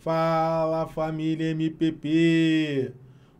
Fala família MPP!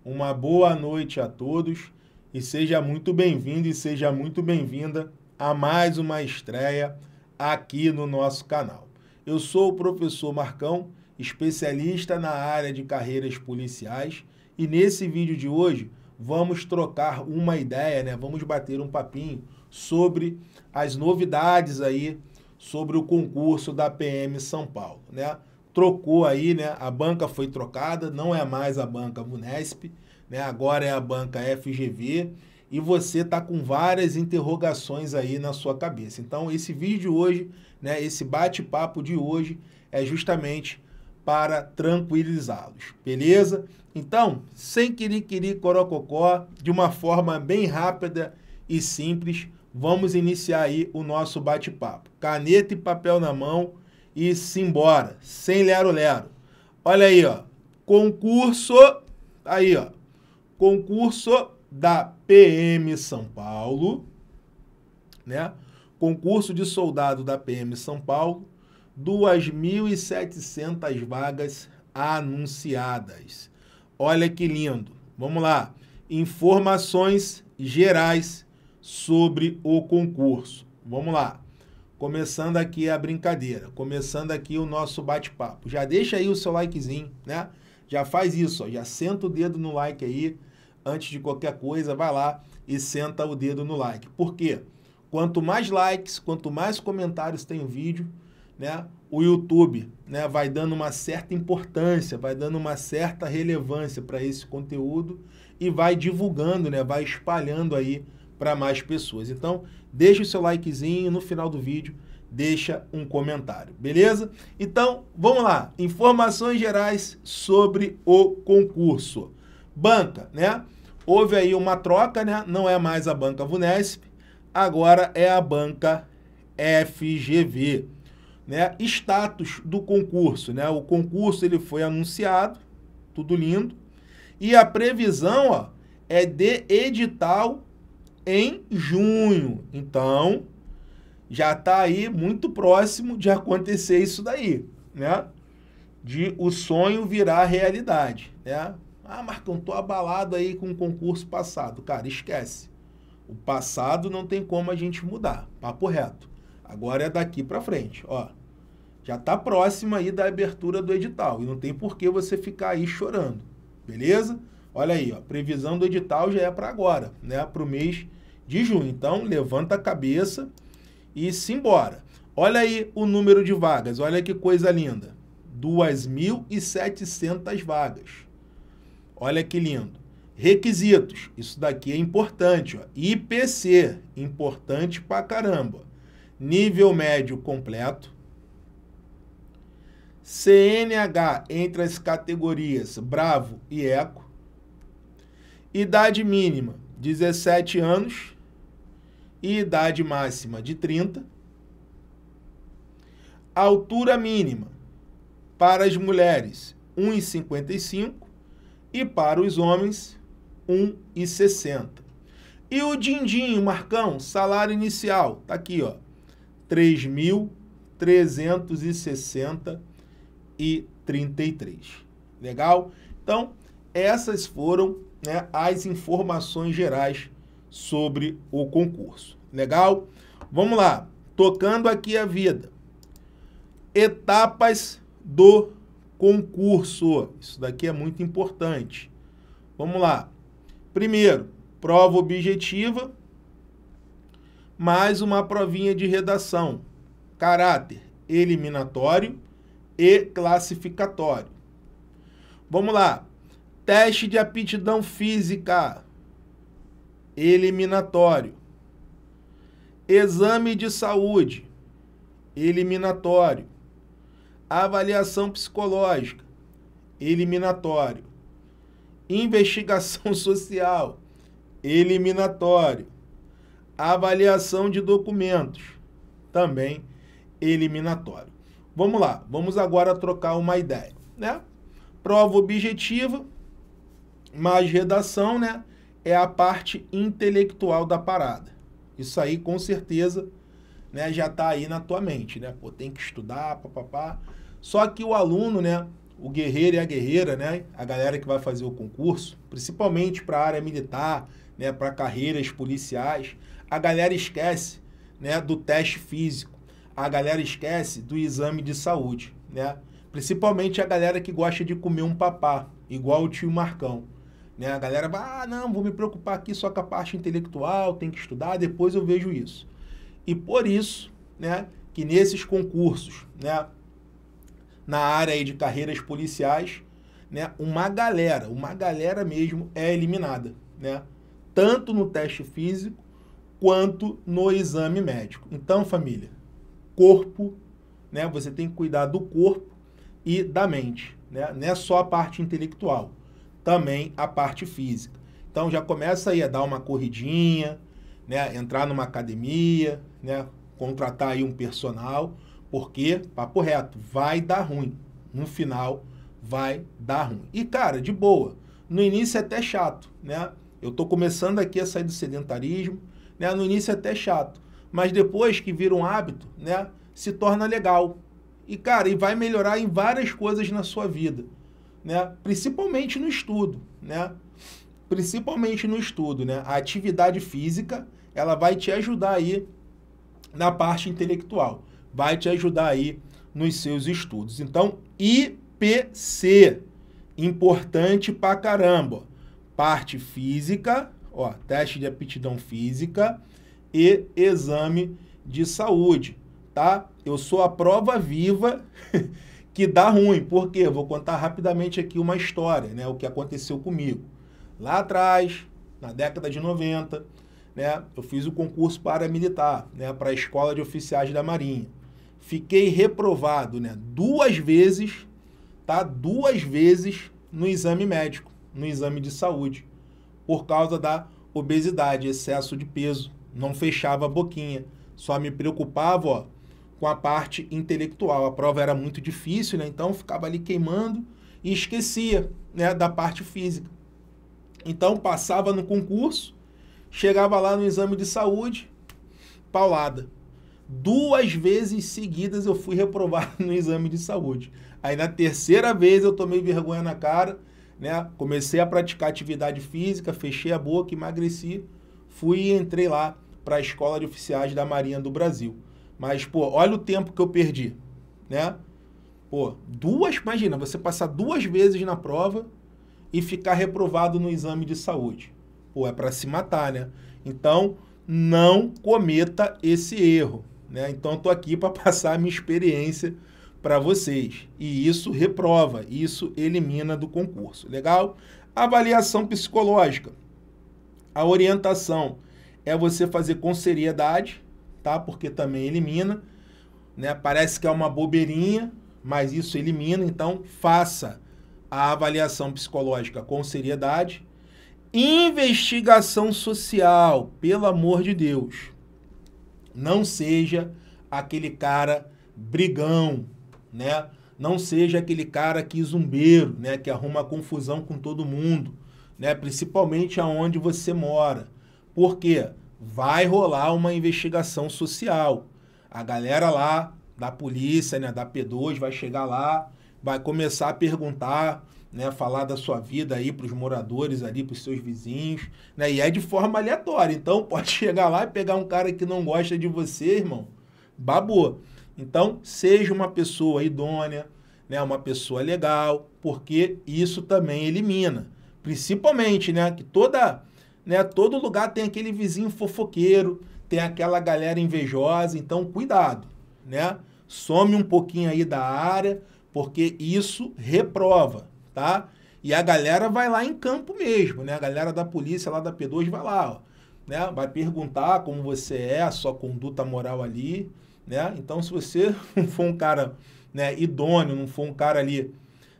Uma boa noite a todos e seja muito bem-vindo e seja muito bem-vinda a mais uma estreia aqui no nosso canal. Eu sou o professor Marcão, especialista na área de carreiras policiais e nesse vídeo de hoje vamos trocar uma ideia, né? Vamos bater um papinho sobre as novidades aí sobre o concurso da PM São Paulo, né? trocou aí, né? A banca foi trocada, não é mais a banca Munesp, né? Agora é a banca FGV e você tá com várias interrogações aí na sua cabeça. Então, esse vídeo de hoje, né, esse bate-papo de hoje é justamente para tranquilizá-los, beleza? Então, sem querer querer corococó, de uma forma bem rápida e simples, vamos iniciar aí o nosso bate-papo. Caneta e papel na mão e simbora, sem lero-lero. Olha aí, ó. Concurso, aí, ó. Concurso da PM São Paulo, né? Concurso de soldado da PM São Paulo, 2.700 vagas anunciadas. Olha que lindo. Vamos lá. Informações gerais sobre o concurso. Vamos lá começando aqui a brincadeira, começando aqui o nosso bate-papo. Já deixa aí o seu likezinho, né? Já faz isso, ó, já senta o dedo no like aí. Antes de qualquer coisa, vai lá e senta o dedo no like. Por quê? Quanto mais likes, quanto mais comentários tem o vídeo, né? O YouTube, né, vai dando uma certa importância, vai dando uma certa relevância para esse conteúdo e vai divulgando, né, vai espalhando aí para mais pessoas. Então, deixa o seu likezinho no final do vídeo, deixa um comentário, beleza? Então, vamos lá. Informações gerais sobre o concurso. Banca, né? Houve aí uma troca, né? Não é mais a banca Vunesp, agora é a banca FGV. Né? Status do concurso, né? O concurso ele foi anunciado, tudo lindo. E a previsão, ó, é de edital em junho. Então, já está aí muito próximo de acontecer isso daí, né? De o sonho virar realidade, né? Ah, Marcão, tô abalado aí com o concurso passado. Cara, esquece. O passado não tem como a gente mudar. Papo reto. Agora é daqui para frente, ó. Já tá próxima aí da abertura do edital e não tem por que você ficar aí chorando. Beleza? Olha aí, ó, previsão do edital já é para agora, né? Para o mês de junho. Então, levanta a cabeça e simbora. Olha aí o número de vagas, olha que coisa linda. 2.700 vagas. Olha que lindo. Requisitos, isso daqui é importante. Ó. IPC, importante pra caramba. Nível médio completo. CNH entre as categorias Bravo e Eco. Idade mínima, 17 anos. E idade máxima de 30. Altura mínima para as mulheres, 1,55 e para os homens, 1,60. E o dindinho, Marcão, salário inicial, tá aqui, ó, 3.360 e 33. Legal? Então, essas foram né, as informações gerais sobre o concurso. Legal? Vamos lá. Tocando aqui a vida. Etapas do concurso. Isso daqui é muito importante. Vamos lá. Primeiro, prova objetiva, mais uma provinha de redação. Caráter eliminatório e classificatório. Vamos lá. Teste de aptidão física eliminatório. Exame de saúde eliminatório. Avaliação psicológica eliminatório. Investigação social eliminatório. Avaliação de documentos também eliminatório. Vamos lá, vamos agora trocar uma ideia, né? Prova objetiva mas redação, né, é a parte intelectual da parada. Isso aí, com certeza, né, já está aí na tua mente, né? Pô, tem que estudar, papapá. Só que o aluno, né, o guerreiro e a guerreira, né, a galera que vai fazer o concurso, principalmente para a área militar, né, para carreiras policiais, a galera esquece, né, do teste físico. A galera esquece do exame de saúde, né? Principalmente a galera que gosta de comer um papá, igual o tio Marcão. Né? A galera, ah, não, vou me preocupar aqui só com a parte intelectual, tem que estudar, depois eu vejo isso. E por isso, né, que nesses concursos, né, na área de carreiras policiais, né, uma galera, uma galera mesmo é eliminada, né? Tanto no teste físico quanto no exame médico. Então, família, corpo, né? Você tem que cuidar do corpo e da mente, né? Não é só a parte intelectual também a parte física. Então já começa aí a dar uma corridinha, né, entrar numa academia, né, contratar aí um personal, porque papo reto, vai dar ruim. No final vai dar ruim. E cara, de boa. No início é até chato, né? Eu tô começando aqui a sair do sedentarismo, né? No início é até chato, mas depois que vira um hábito, né, se torna legal. E cara, e vai melhorar em várias coisas na sua vida né? Principalmente no estudo, né? Principalmente no estudo, né? A atividade física, ela vai te ajudar aí na parte intelectual, vai te ajudar aí nos seus estudos. Então, IPC, importante pra caramba. Parte física, ó, teste de aptidão física e exame de saúde, tá? Eu sou a prova viva que dá ruim. porque Vou contar rapidamente aqui uma história, né? O que aconteceu comigo. Lá atrás, na década de 90, né, eu fiz o concurso para militar, né, para a Escola de Oficiais da Marinha. Fiquei reprovado, né, duas vezes, tá? Duas vezes no exame médico, no exame de saúde, por causa da obesidade, excesso de peso, não fechava a boquinha. Só me preocupava, ó, com a parte intelectual. A prova era muito difícil, né? Então ficava ali queimando e esquecia, né, da parte física. Então passava no concurso, chegava lá no exame de saúde, paulada. Duas vezes seguidas eu fui reprovado no exame de saúde. Aí na terceira vez eu tomei vergonha na cara, né? Comecei a praticar atividade física, fechei a boca, emagreci, fui e entrei lá para a Escola de Oficiais da Marinha do Brasil. Mas, pô, olha o tempo que eu perdi, né? Pô, duas, imagina, você passar duas vezes na prova e ficar reprovado no exame de saúde. Pô, é para se matar, né? Então, não cometa esse erro, né? Então, eu tô aqui para passar a minha experiência para vocês. E isso reprova, isso elimina do concurso, legal? Avaliação psicológica. A orientação é você fazer com seriedade, tá? Porque também elimina, né? Parece que é uma bobeirinha, mas isso elimina, então faça a avaliação psicológica com seriedade. Investigação social, pelo amor de Deus. Não seja aquele cara brigão, né? Não seja aquele cara que zumbeiro, né, que arruma confusão com todo mundo, né, principalmente aonde você mora. Por quê? vai rolar uma investigação social. A galera lá da polícia, né, da P2, vai chegar lá, vai começar a perguntar, né, falar da sua vida aí para os moradores ali, para os seus vizinhos, né, e é de forma aleatória. Então pode chegar lá e pegar um cara que não gosta de você, irmão, babu Então seja uma pessoa idônea, né, uma pessoa legal, porque isso também elimina, principalmente, né, que toda né? Todo lugar tem aquele vizinho fofoqueiro, tem aquela galera invejosa, então cuidado, né? Some um pouquinho aí da área, porque isso reprova, tá? E a galera vai lá em campo mesmo, né? A galera da polícia lá da P2 vai lá, ó, né? Vai perguntar como você é, a sua conduta moral ali, né? Então, se você não for um cara né, idôneo, não for um cara ali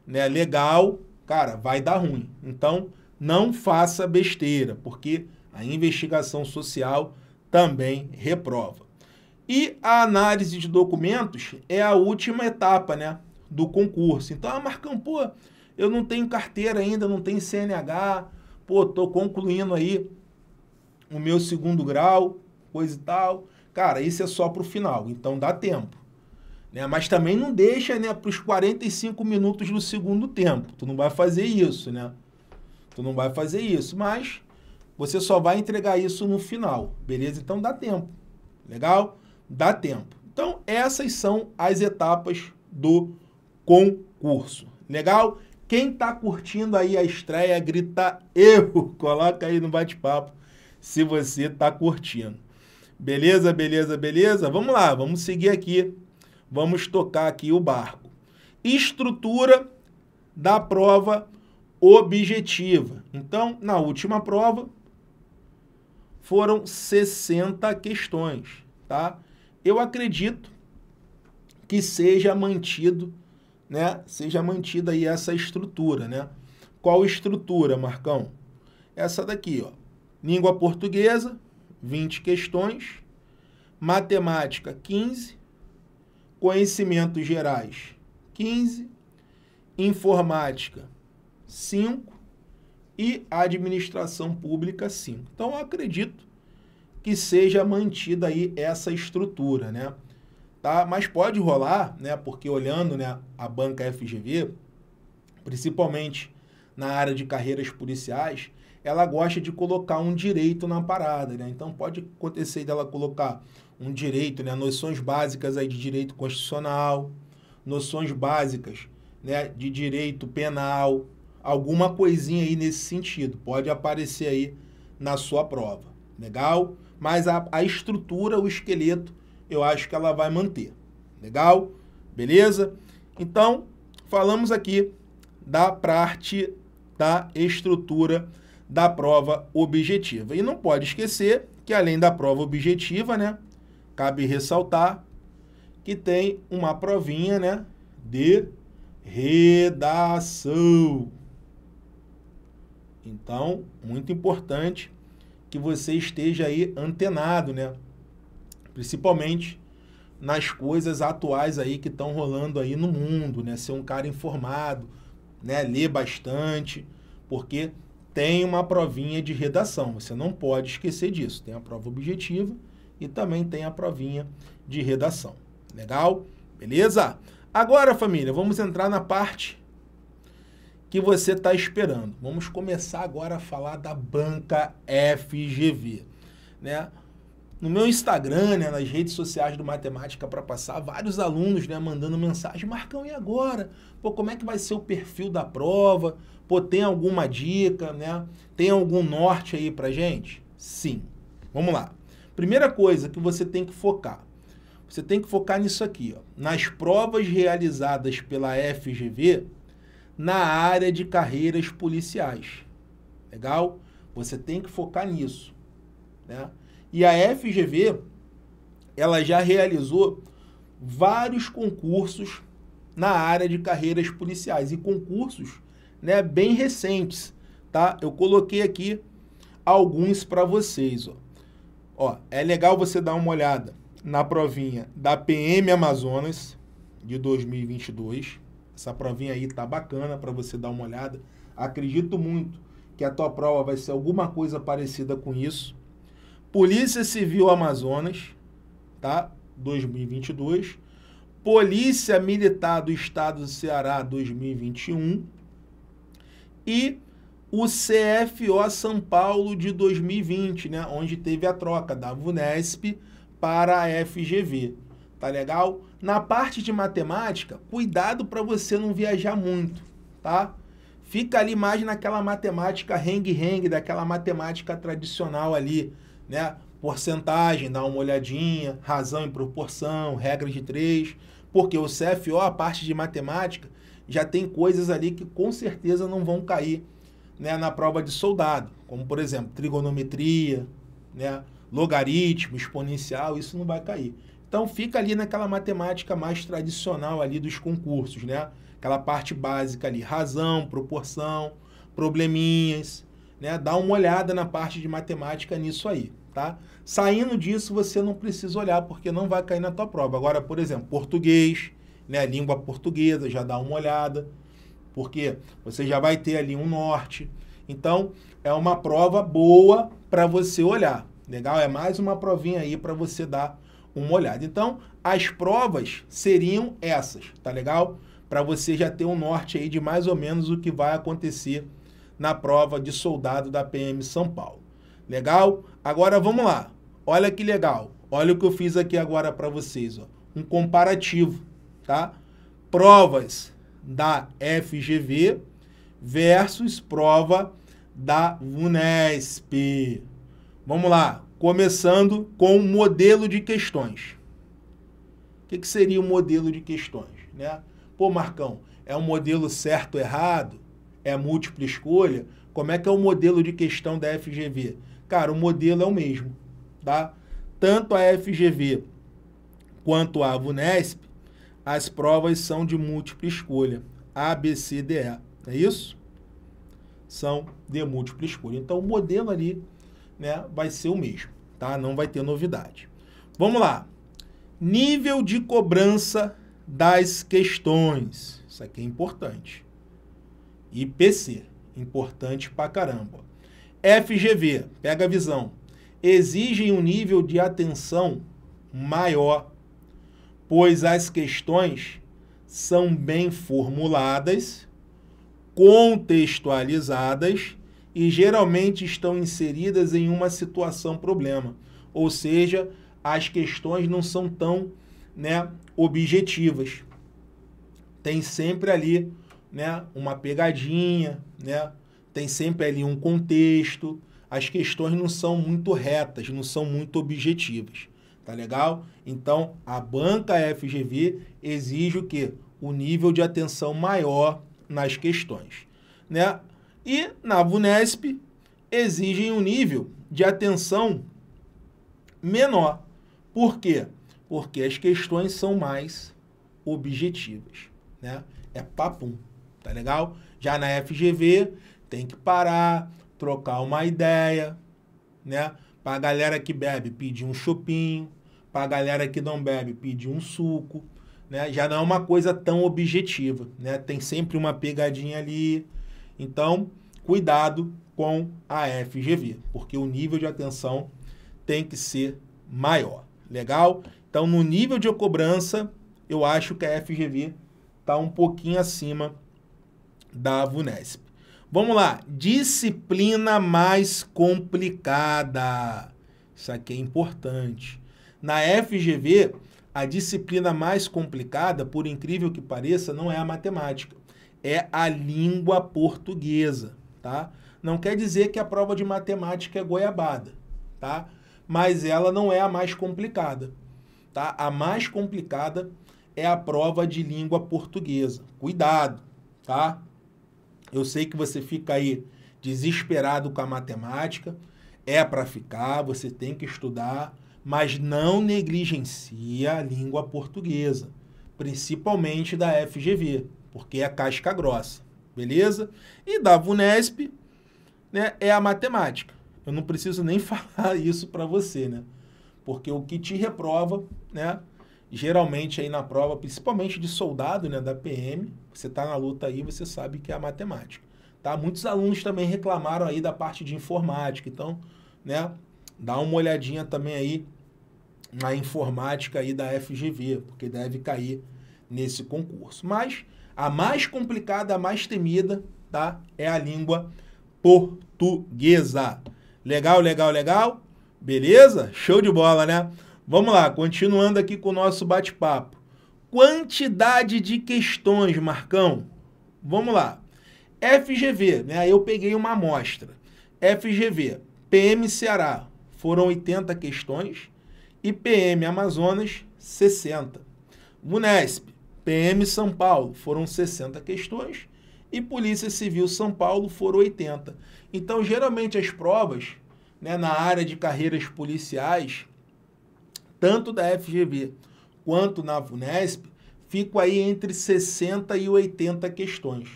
né, legal, cara, vai dar ruim. Então, não faça besteira, porque a investigação social também reprova. E a análise de documentos é a última etapa né, do concurso. Então, ah, Marcão, pô, eu não tenho carteira ainda, não tenho CNH, pô, tô concluindo aí o meu segundo grau, coisa e tal. Cara, isso é só para o final, então dá tempo. Né? Mas também não deixa né, para os 45 minutos do segundo tempo. Tu não vai fazer isso, né? Tu não vai fazer isso, mas você só vai entregar isso no final, beleza? Então dá tempo. Legal? Dá tempo. Então essas são as etapas do concurso. Legal? Quem tá curtindo aí a estreia, grita eu. Coloca aí no bate-papo se você tá curtindo. Beleza, beleza, beleza? Vamos lá, vamos seguir aqui. Vamos tocar aqui o barco. Estrutura da prova objetiva. Então, na última prova, foram 60 questões, tá? Eu acredito que seja mantido, né? Seja mantida aí essa estrutura, né? Qual estrutura, Marcão? Essa daqui, ó. Língua portuguesa, 20 questões. Matemática, 15. Conhecimentos gerais, 15. Informática, 5 e administração pública 5. Então, eu acredito que seja mantida aí essa estrutura, né? Tá? Mas pode rolar, né? Porque olhando né, a banca FGV, principalmente na área de carreiras policiais, ela gosta de colocar um direito na parada, né? Então pode acontecer dela colocar um direito, né? Noções básicas aí de direito constitucional, noções básicas, né? De direito penal, alguma coisinha aí nesse sentido. Pode aparecer aí na sua prova. Legal? Mas a, a estrutura, o esqueleto, eu acho que ela vai manter. Legal? Beleza? Então, falamos aqui da parte da estrutura da prova objetiva. E não pode esquecer que além da prova objetiva, né, cabe ressaltar que tem uma provinha, né, de redação. Então, muito importante que você esteja aí antenado, né? Principalmente nas coisas atuais aí que estão rolando aí no mundo, né? Ser um cara informado, né? Ler bastante, porque tem uma provinha de redação. Você não pode esquecer disso. Tem a prova objetiva e também tem a provinha de redação. Legal? Beleza? Agora, família, vamos entrar na parte que você está esperando. Vamos começar agora a falar da banca FGV, né? No meu Instagram, né, nas redes sociais do Matemática para Passar, vários alunos né, mandando mensagem, Marcão, e agora? Pô, como é que vai ser o perfil da prova? Pô, tem alguma dica, né? Tem algum norte aí pra gente? Sim. Vamos lá. Primeira coisa que você tem que focar. Você tem que focar nisso aqui, ó. Nas provas realizadas pela FGV, na área de carreiras policiais. Legal? Você tem que focar nisso. Né? E a FGV, ela já realizou vários concursos na área de carreiras policiais e concursos né, bem recentes, tá? Eu coloquei aqui alguns para vocês, ó. ó. É legal você dar uma olhada na provinha da PM Amazonas de 2022, essa provinha aí tá bacana para você dar uma olhada. Acredito muito que a tua prova vai ser alguma coisa parecida com isso. Polícia Civil Amazonas, tá? 2022. Polícia Militar do Estado do Ceará 2021 e o CFO São Paulo de 2020, né, onde teve a troca da VUNESP para a FGV tá legal? Na parte de matemática, cuidado para você não viajar muito, tá? Fica ali mais naquela matemática hang-hang, daquela matemática tradicional ali, né? Porcentagem, dá uma olhadinha, razão e proporção, regra de três, porque o CFO, a parte de matemática, já tem coisas ali que com certeza não vão cair né, na prova de soldado, como por exemplo trigonometria, né, logaritmo, exponencial, isso não vai cair. Então fica ali naquela matemática mais tradicional ali dos concursos, né? Aquela parte básica ali, razão, proporção, probleminhas, né? Dá uma olhada na parte de matemática nisso aí, tá? Saindo disso, você não precisa olhar porque não vai cair na tua prova. Agora, por exemplo, português, né, língua portuguesa, já dá uma olhada, porque você já vai ter ali um norte. Então, é uma prova boa para você olhar. Legal? É mais uma provinha aí para você dar uma olhada. Então, as provas seriam essas, tá legal? Para você já ter um norte aí de mais ou menos o que vai acontecer na prova de soldado da PM São Paulo. Legal? Agora vamos lá. Olha que legal. Olha o que eu fiz aqui agora para vocês, ó. Um comparativo, tá? Provas da FGV versus prova da Unesp Vamos lá começando com um modelo de questões. O que, que seria o um modelo de questões? Né? Pô, Marcão, é um modelo certo ou errado? É múltipla escolha? Como é que é o modelo de questão da FGV? Cara, o modelo é o mesmo, tá? Tanto a FGV quanto a VUNESP, as provas são de múltipla escolha, A, B, C, D, E, é isso? São de múltipla escolha. Então, o modelo ali né, vai ser o mesmo, tá? Não vai ter novidade. Vamos lá. Nível de cobrança das questões. Isso aqui é importante. IPC, importante pra caramba. FGV, pega a visão. Exigem um nível de atenção maior, pois as questões são bem formuladas, contextualizadas e geralmente estão inseridas em uma situação problema. Ou seja, as questões não são tão né, objetivas. Tem sempre ali né, uma pegadinha, né, tem sempre ali um contexto. As questões não são muito retas, não são muito objetivas. Tá legal? Então, a banca FGV exige o quê? O nível de atenção maior nas questões. Né? E na VUNESP exigem um nível de atenção menor. Por quê? Porque as questões são mais objetivas, né? É papum, tá legal? Já na FGV tem que parar, trocar uma ideia, né? Para a galera que bebe, pedir um chopinho, para a galera que não bebe, pedir um suco, né? Já não é uma coisa tão objetiva, né? Tem sempre uma pegadinha ali. Então, cuidado com a FGV, porque o nível de atenção tem que ser maior. Legal? Então, no nível de cobrança, eu acho que a FGV está um pouquinho acima da VUNESP. Vamos lá, disciplina mais complicada. Isso aqui é importante. Na FGV, a disciplina mais complicada, por incrível que pareça, não é a matemática, é a língua portuguesa tá? Não quer dizer que a prova de matemática é goiabada, tá? Mas ela não é a mais complicada, tá? A mais complicada é a prova de língua portuguesa. Cuidado, tá? Eu sei que você fica aí desesperado com a matemática, é para ficar, você tem que estudar, mas não negligencia a língua portuguesa, principalmente da FGV, porque é casca grossa beleza? E da VUNESP né, é a matemática. Eu não preciso nem falar isso para você, né? Porque o que te reprova, né? Geralmente aí na prova, principalmente de soldado, né, da PM, você está na luta aí, você sabe que é a matemática. Tá? Muitos alunos também reclamaram aí da parte de informática, então, né, dá uma olhadinha também aí na informática aí da FGV, porque deve cair nesse concurso. Mas a mais complicada, a mais temida, tá? É a língua portuguesa. Legal, legal, legal? Beleza? Show de bola, né? Vamos lá, continuando aqui com o nosso bate-papo. Quantidade de questões, Marcão. Vamos lá. FGV, né? Eu peguei uma amostra. FGV, PM Ceará, foram 80 questões e PM Amazonas, 60. Munesp, PM São Paulo foram 60 questões e Polícia Civil São Paulo foram 80. Então, geralmente as provas né, na área de carreiras policiais, tanto da FGV quanto na VUNESP, ficam aí entre 60 e 80 questões.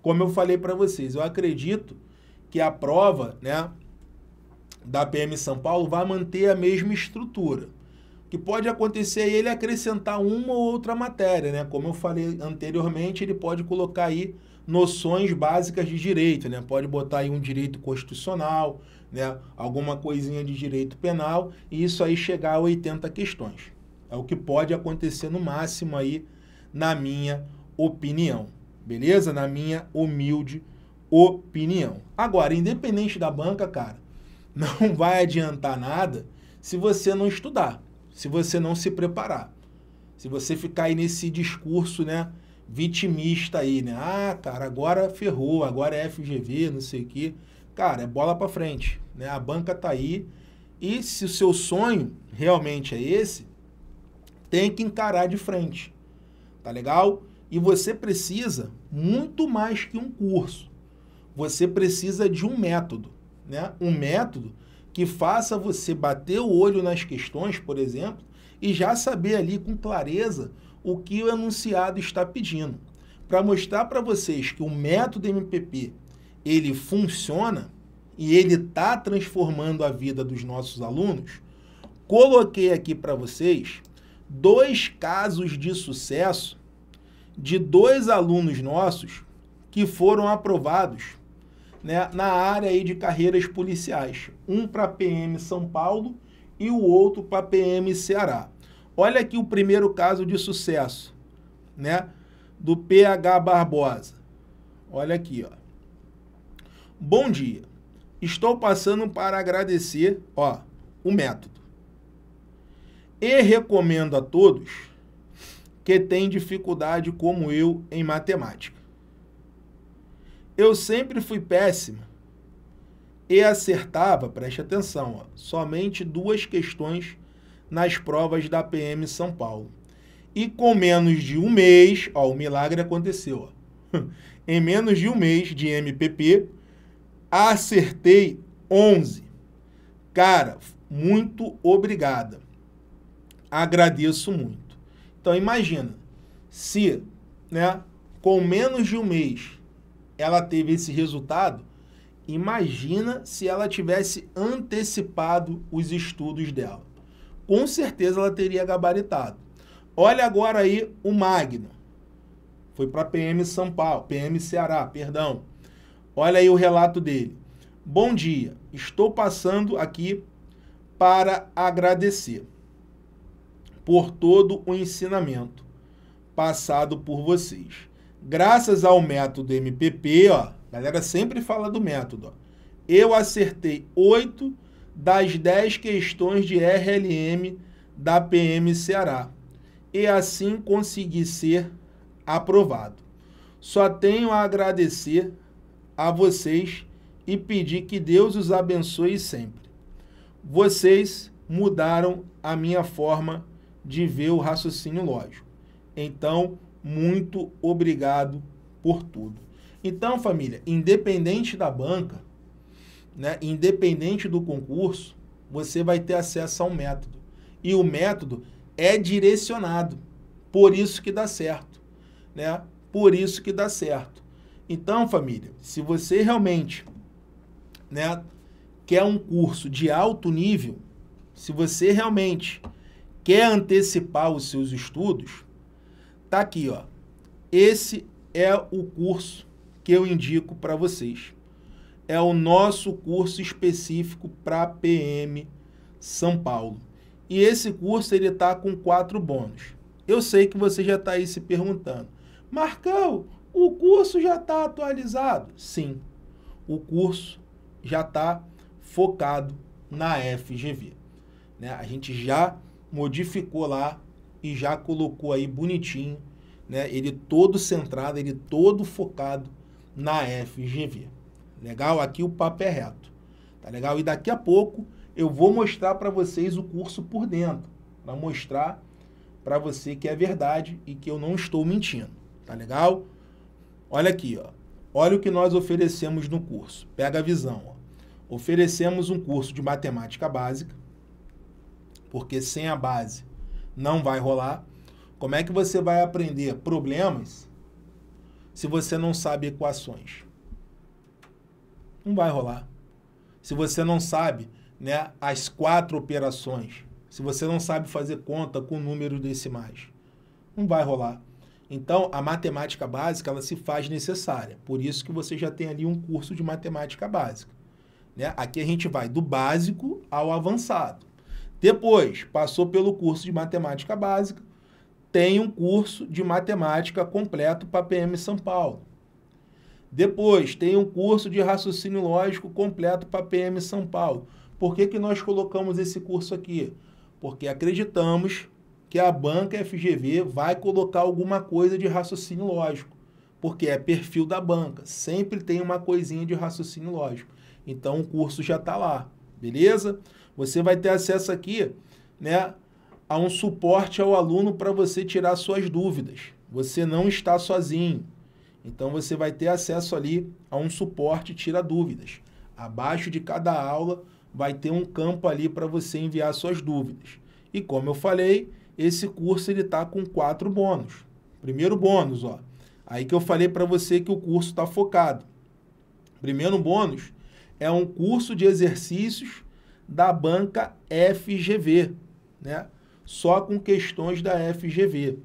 Como eu falei para vocês, eu acredito que a prova né, da PM São Paulo vai manter a mesma estrutura que pode acontecer é ele acrescentar uma ou outra matéria, né? Como eu falei anteriormente, ele pode colocar aí noções básicas de direito, né? Pode botar aí um direito constitucional, né? Alguma coisinha de direito penal e isso aí chegar a 80 questões. É o que pode acontecer no máximo aí, na minha opinião. Beleza? Na minha humilde opinião. Agora, independente da banca, cara, não vai adiantar nada se você não estudar se você não se preparar. Se você ficar aí nesse discurso, né, vitimista aí, né? Ah, cara, agora ferrou, agora é FGV, não sei o quê. Cara, é bola para frente, né? A banca tá aí. E se o seu sonho realmente é esse, tem que encarar de frente. Tá legal? E você precisa muito mais que um curso. Você precisa de um método, né? Um método que faça você bater o olho nas questões, por exemplo, e já saber ali com clareza o que o enunciado está pedindo. Para mostrar para vocês que o método MPP ele funciona e ele está transformando a vida dos nossos alunos, coloquei aqui para vocês dois casos de sucesso de dois alunos nossos que foram aprovados né, na área aí de carreiras policiais. Um para PM São Paulo e o outro para PM Ceará. Olha aqui o primeiro caso de sucesso, né? Do PH Barbosa. Olha aqui, ó. Bom dia. Estou passando para agradecer, ó, o método. E recomendo a todos que têm dificuldade como eu em matemática. Eu sempre fui péssima e acertava, preste atenção, ó, somente duas questões nas provas da PM São Paulo. E com menos de um mês, ó, o milagre aconteceu. Ó. em menos de um mês de MPP, acertei 11. Cara, muito obrigada. Agradeço muito. Então imagina, se né, com menos de um mês ela teve esse resultado, imagina se ela tivesse antecipado os estudos dela. Com certeza ela teria gabaritado. Olha agora aí o Magno. Foi para PM São Paulo, PM Ceará, perdão. Olha aí o relato dele. Bom dia, estou passando aqui para agradecer por todo o ensinamento passado por vocês graças ao método MPP, ó, a galera sempre fala do método, ó, eu acertei 8 das 10 questões de RLM da PM Ceará e assim consegui ser aprovado. Só tenho a agradecer a vocês e pedir que Deus os abençoe sempre. Vocês mudaram a minha forma de ver o raciocínio lógico. Então, muito obrigado por tudo. Então, família, independente da banca, né, independente do concurso, você vai ter acesso a um método. E o método é direcionado. Por isso que dá certo, né? Por isso que dá certo. Então, família, se você realmente, né, quer um curso de alto nível, se você realmente quer antecipar os seus estudos, Tá aqui, ó. Esse é o curso que eu indico para vocês. É o nosso curso específico para PM São Paulo. E esse curso ele tá com quatro bônus. Eu sei que você já está aí se perguntando, Marcão, o curso já está atualizado? Sim, o curso já está focado na FGV. Né? A gente já modificou lá e já colocou aí bonitinho, né? Ele todo centrado, ele todo focado na FGV. Legal? Aqui o papo é reto. Tá legal? E daqui a pouco eu vou mostrar para vocês o curso por dentro, para mostrar para você que é verdade e que eu não estou mentindo. Tá legal? Olha aqui, ó. Olha o que nós oferecemos no curso. Pega a visão, ó. Oferecemos um curso de matemática básica, porque sem a base não vai rolar. Como é que você vai aprender problemas se você não sabe equações? Não vai rolar. Se você não sabe né, as quatro operações, se você não sabe fazer conta com números decimais, não vai rolar. Então, a matemática básica ela se faz necessária. Por isso que você já tem ali um curso de matemática básica. Né? Aqui a gente vai do básico ao avançado. Depois, passou pelo curso de matemática básica, tem um curso de matemática completo para PM São Paulo. Depois, tem um curso de raciocínio lógico completo para PM São Paulo. Por que, que nós colocamos esse curso aqui? Porque acreditamos que a banca FGV vai colocar alguma coisa de raciocínio lógico, porque é perfil da banca, sempre tem uma coisinha de raciocínio lógico. Então o curso já está lá, beleza? Você vai ter acesso aqui, né, a um suporte ao aluno para você tirar suas dúvidas. Você não está sozinho. Então você vai ter acesso ali a um suporte tira dúvidas. Abaixo de cada aula vai ter um campo ali para você enviar suas dúvidas. E como eu falei, esse curso ele tá com quatro bônus. Primeiro bônus, ó. Aí que eu falei para você que o curso está focado. Primeiro bônus é um curso de exercícios da banca FGV, né? Só com questões da FGV.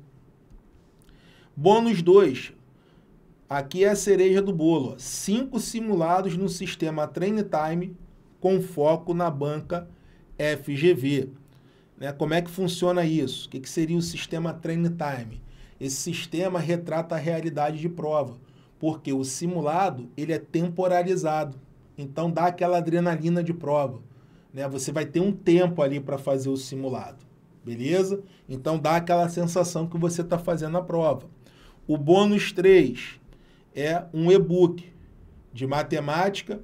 Bônus 2. Aqui é a cereja do bolo. Cinco simulados no sistema Train Time com foco na banca FGV. Né? Como é que funciona isso? O que, que seria o sistema Train Time? Esse sistema retrata a realidade de prova, porque o simulado ele é temporalizado, então dá aquela adrenalina de prova né? Você vai ter um tempo ali para fazer o simulado, beleza? Então dá aquela sensação que você está fazendo a prova. O bônus 3 é um e-book de matemática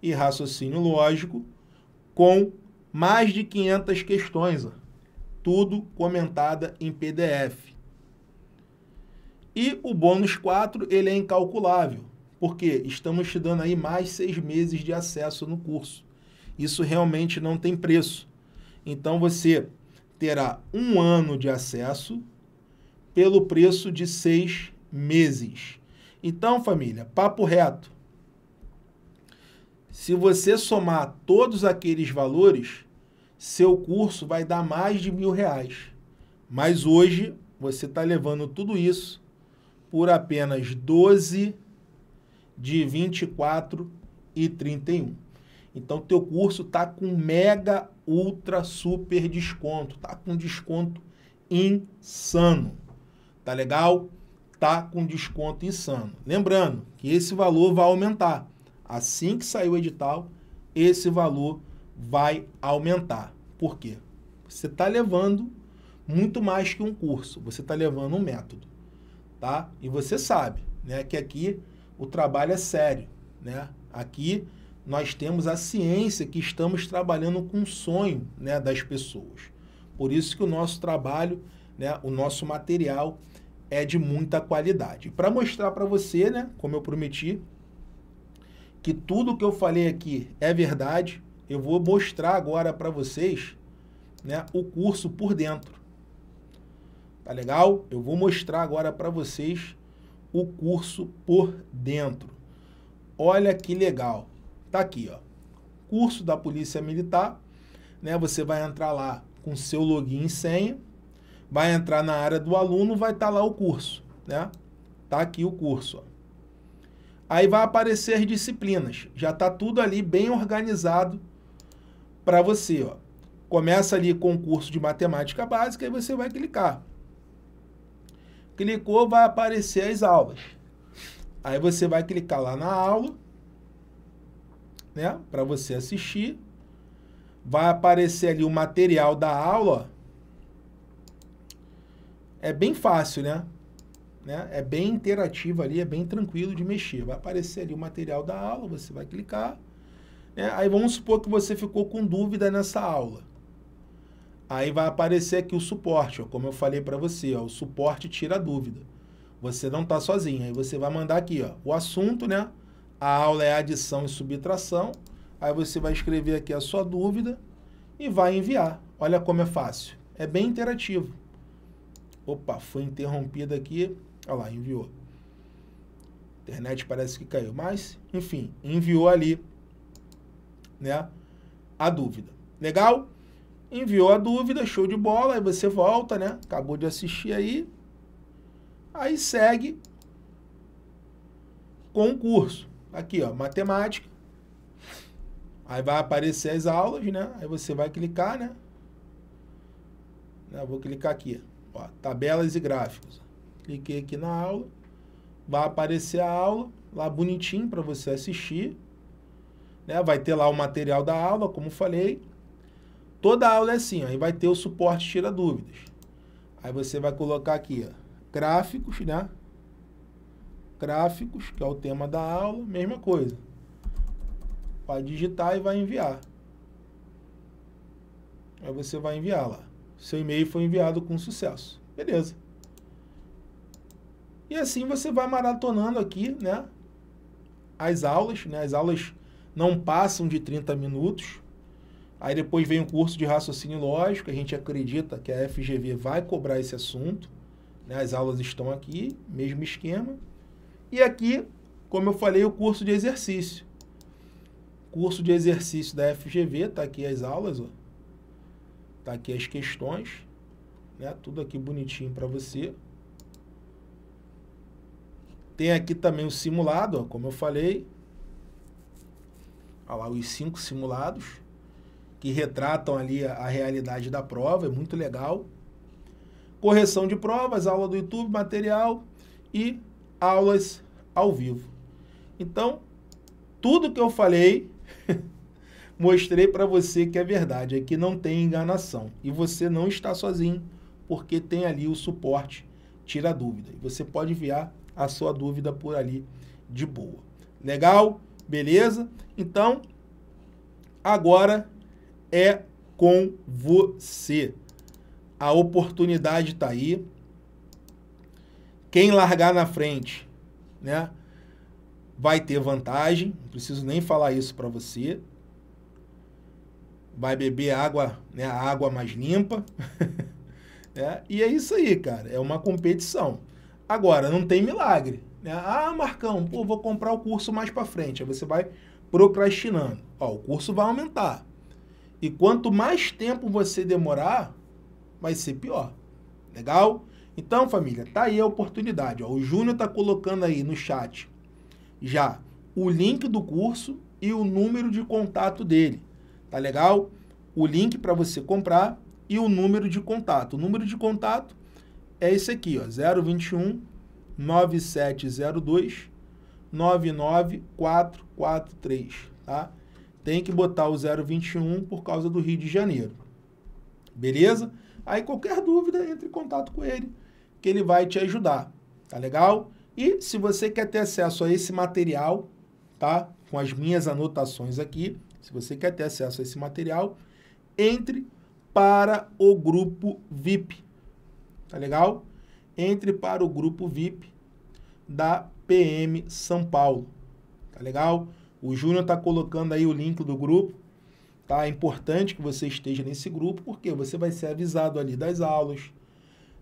e raciocínio lógico com mais de 500 questões, tudo comentada em PDF. E o bônus 4, ele é incalculável, porque estamos te dando aí mais seis meses de acesso no curso isso realmente não tem preço. Então você terá um ano de acesso pelo preço de seis meses. Então, família, papo reto. Se você somar todos aqueles valores, seu curso vai dar mais de mil reais. Mas hoje você está levando tudo isso por apenas 12 de 24 e 31. Então, teu curso tá com mega, ultra, super desconto. Tá com desconto insano. Tá legal? Tá com desconto insano. Lembrando que esse valor vai aumentar. Assim que sair o edital, esse valor vai aumentar. Por quê? Você está levando muito mais que um curso. Você está levando um método, tá? E você sabe, né, que aqui o trabalho é sério, né? Aqui nós temos a ciência que estamos trabalhando com o sonho né, das pessoas. Por isso que o nosso trabalho, né, o nosso material é de muita qualidade. Para mostrar para você, né, como eu prometi, que tudo que eu falei aqui é verdade, eu vou mostrar agora para vocês né, o curso por dentro. Tá legal? Eu vou mostrar agora para vocês o curso por dentro. Olha que legal. Tá aqui, ó. Curso da Polícia Militar, né? Você vai entrar lá com seu login e senha, vai entrar na área do aluno, vai estar tá lá o curso, né? Tá aqui o curso, ó. Aí vai aparecer as disciplinas. Já tá tudo ali bem organizado para você, ó. Começa ali com o curso de matemática básica e você vai clicar. Clicou, vai aparecer as aulas. Aí você vai clicar lá na aula né, para você assistir. Vai aparecer ali o material da aula. É bem fácil, né? né? É bem interativo ali, é bem tranquilo de mexer. Vai aparecer ali o material da aula, você vai clicar. Né? Aí vamos supor que você ficou com dúvida nessa aula. Aí vai aparecer aqui o suporte, ó, como eu falei para você, ó, o suporte tira a dúvida. Você não está sozinho. Aí você vai mandar aqui ó, o assunto, né? A aula é adição e subtração. Aí você vai escrever aqui a sua dúvida e vai enviar. Olha como é fácil. É bem interativo. Opa, foi interrompida aqui. Olha lá, enviou. Internet parece que caiu, mas enfim, enviou ali, né, a dúvida. Legal? Enviou a dúvida, show de bola, aí você volta, né? Acabou de assistir aí. Aí segue com o curso aqui, ó, matemática. Aí vai aparecer as aulas, né? Aí você vai clicar, né? Eu vou clicar aqui, ó, tabelas e gráficos. Cliquei aqui na aula. Vai aparecer a aula lá bonitinho para você assistir. Né? Vai ter lá o material da aula, como falei. Toda aula é assim, ó, aí vai ter o suporte tira dúvidas. Aí você vai colocar aqui, ó, gráficos, né? Gráficos, que é o tema da aula, mesma coisa. Vai digitar e vai enviar. Aí você vai enviar lá. Seu e-mail foi enviado com sucesso. Beleza. E assim você vai maratonando aqui, né? As aulas, né? As aulas não passam de 30 minutos. Aí depois vem o curso de raciocínio lógico, a gente acredita que a FGV vai cobrar esse assunto. Né? As aulas estão aqui, mesmo esquema. E aqui, como eu falei, o curso de exercício. Curso de exercício da FGV, tá aqui as aulas, ó. Tá aqui as questões, né? Tudo aqui bonitinho para você. Tem aqui também o simulado, ó, como eu falei. Olha lá, os cinco simulados que retratam ali a, a realidade da prova, é muito legal. Correção de provas, aula do YouTube, material e aulas ao vivo. Então, tudo que eu falei, mostrei para você que é verdade, é que não tem enganação. E você não está sozinho, porque tem ali o suporte, tira a dúvida. E você pode enviar a sua dúvida por ali de boa. Legal? Beleza? Então, agora é com você. A oportunidade está aí. Quem largar na frente, né, vai ter vantagem, não preciso nem falar isso para você. Vai beber água, né, água mais limpa. é, e é isso aí, cara, é uma competição. Agora, não tem milagre. Né? Ah, Marcão, pô, vou comprar o curso mais para frente. Aí você vai procrastinando. Ó, o curso vai aumentar. E quanto mais tempo você demorar, vai ser pior. Legal? Então, família, tá aí a oportunidade. Ó. O Júnior tá colocando aí no chat já o link do curso e o número de contato dele. Tá legal? O link para você comprar e o número de contato. O número de contato é esse aqui, ó, 021 9702 99443, tá? Tem que botar o 021 por causa do Rio de Janeiro. Beleza? Aí qualquer dúvida, entre em contato com ele que ele vai te ajudar, tá legal? E se você quer ter acesso a esse material, tá? Com as minhas anotações aqui, se você quer ter acesso a esse material, entre para o grupo VIP, tá legal? Entre para o grupo VIP da PM São Paulo, tá legal? O Júnior tá colocando aí o link do grupo, tá? É importante que você esteja nesse grupo, porque você vai ser avisado ali das aulas,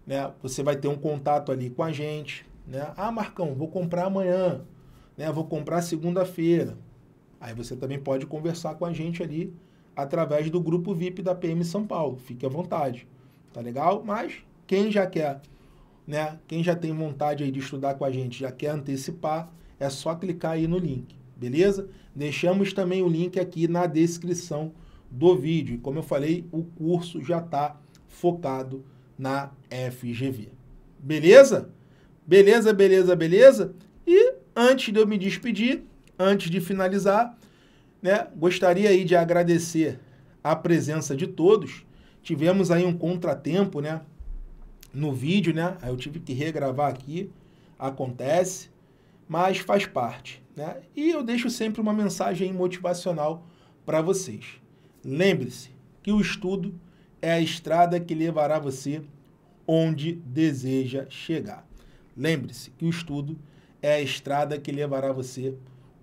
né? Você vai ter um contato ali com a gente, né? Ah, Marcão, vou comprar amanhã, né? Vou comprar segunda-feira. Aí você também pode conversar com a gente ali através do grupo VIP da PM São Paulo. Fique à vontade. Tá legal? Mas quem já quer, né? Quem já tem vontade aí de estudar com a gente, já quer antecipar, é só clicar aí no link, beleza? Deixamos também o link aqui na descrição do vídeo. como eu falei, o curso já está focado na FGV. Beleza? Beleza, beleza, beleza? E antes de eu me despedir, antes de finalizar, né, gostaria aí de agradecer a presença de todos. Tivemos aí um contratempo, né, no vídeo, né? Aí eu tive que regravar aqui, acontece, mas faz parte, né? E eu deixo sempre uma mensagem motivacional para vocês. Lembre-se que o estudo é a estrada que levará você onde deseja chegar. Lembre-se que o estudo é a estrada que levará você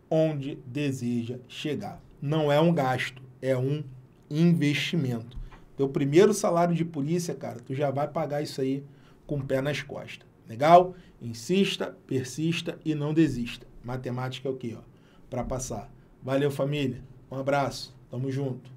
onde deseja chegar. Não é um gasto, é um investimento. Teu primeiro salário de polícia, cara, tu já vai pagar isso aí com o pé nas costas. Legal? Insista, persista e não desista. Matemática é o quê, ó? Para passar. Valeu, família. Um abraço. Tamo junto.